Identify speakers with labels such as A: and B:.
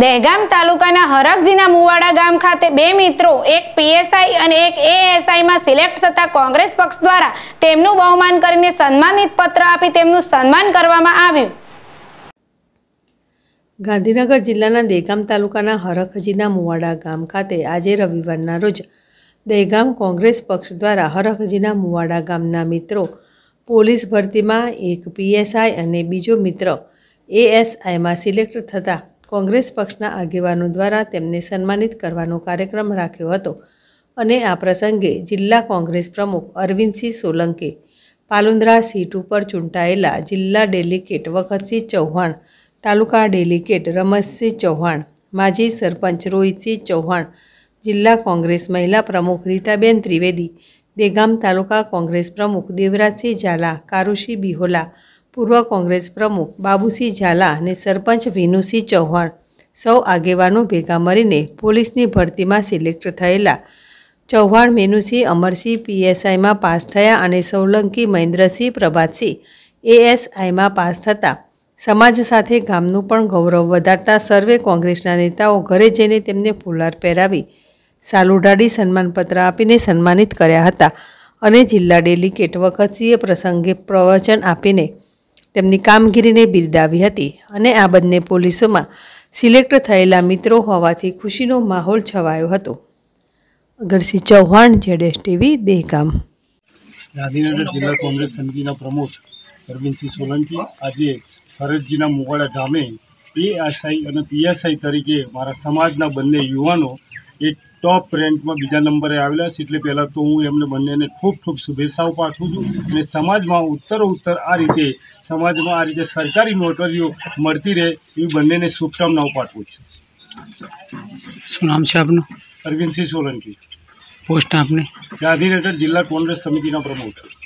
A: દહેગામ તાલુકાના હરકજીના મુવાડા ગામ ખાતે બે મિત્રો એક પીએસઆઈ અને એક એએસઆઈમાં સિલેક્ટ થતા કોંગ્રેસ પક્ષ દ્વારા તેમનું બહુમાન કરીને સન્માનિત પત્ર આપી તેમનું સન્માન કરવામાં આવ્યું ગાંધીનગર જિલ્લાના દહેગામ તાલુકાના હરખજીના મુવાડા ગામ ખાતે આજે રવિવારના રોજ દહેગામ કોંગ્રેસ પક્ષ દ્વારા હરખજીના મુવાડા ગામના મિત્રો પોલીસ ભરતીમાં એક પીએસઆઈ અને બીજો મિત્ર એએસઆઈમાં સિલેક્ટ થતાં કોંગ્રેસ પક્ષના આગેવાનો દ્વારા તેમને સન્માનિત કરવાનો કાર્યક્રમ રાખ્યો હતો અને આ પ્રસંગે જિલ્લા કોંગ્રેસ પ્રમુખ અરવિંદસિંહ સોલંકી પાલુંદ્રા સીટ ઉપર ચૂંટાયેલા જિલ્લા ડેલિગેટ વખતસિંહ ચૌહાણ તાલુકા ડેલિગેટ રમતસિંહ ચૌહાણ માજી સરપંચ રોહિતસિંહ ચૌહાણ જિલ્લા કોંગ્રેસ મહિલા પ્રમુખ રીટાબેન ત્રિવેદી દેગામ તાલુકા કોંગ્રેસ પ્રમુખ દેવરાજસિંહ ઝાલા કારુશી બિહોલા પૂર્વ કોંગ્રેસ પ્રમુખ બાબુસિંહ ઝાલા અને સરપંચ વિનુસિંહ ચૌહાણ સૌ આગેવાનો ભેગા મળીને પોલીસની ભરતીમાં સિલેક્ટ થયેલા ચૌહાણ મેનુસિંહ અમરસિંહ પીએસઆઈમાં પાસ થયા અને સોલંકી મહેન્દ્રસિંહ પ્રભાતસિંહ એએસઆઈમાં પાસ થતા સમાજ સાથે ગામનું પણ ગૌરવ વધારતા સર્વે કોંગ્રેસના નેતાઓ ઘરે જઈને તેમને ફુલાર પહેરાવી સાલુઢાડી સન્માનપત્ર આપીને સન્માનિત કર્યા હતા અને જિલ્લા ડેલિગેટ વખતસિંહે પ્રસંગે પ્રવચન આપીને તેમની કામગીરીને બિરદાવી હતી અને આ બંને પોલીસોમાં સિલેક્ટ થયેલા મિત્રો હોવાથી ખુશીનો માહોલ છવાયો હતો અગરસિંહ ચૌહાણ જેડેશ ટીવી દેહગામ
B: ગાંધીનગર જિલ્લા કોંગ્રેસ સમિતિના પ્રમુખ અરવિંદસિંહ સોલંકી આજે ફરજજીના મુવાડા ધામે પીએસઆઈ અને પીએસઆઈ તરીકે મારા સમાજના બંને યુવાનો એ ટોપ રેન્કમાં બીજા નંબરે આવેલા છે એટલે પહેલાં તો હું એમને બંનેને ખૂબ ખૂબ શુભેચ્છાઓ પાઠવું છું અને સમાજમાં ઉત્તરો ઉત્તર આ રીતે સમાજમાં આ રીતે સરકારી નોકરીઓ મળતી રહે એવી બંનેને શુભકામનાઓ પાઠવું છું શું નામ છે આપનું અરવિંદસિંહ સોલંકી પોસ્ટ આપને ગાંધીનગર જિલ્લા કોંગ્રેસ સમિતિના પ્રમુખ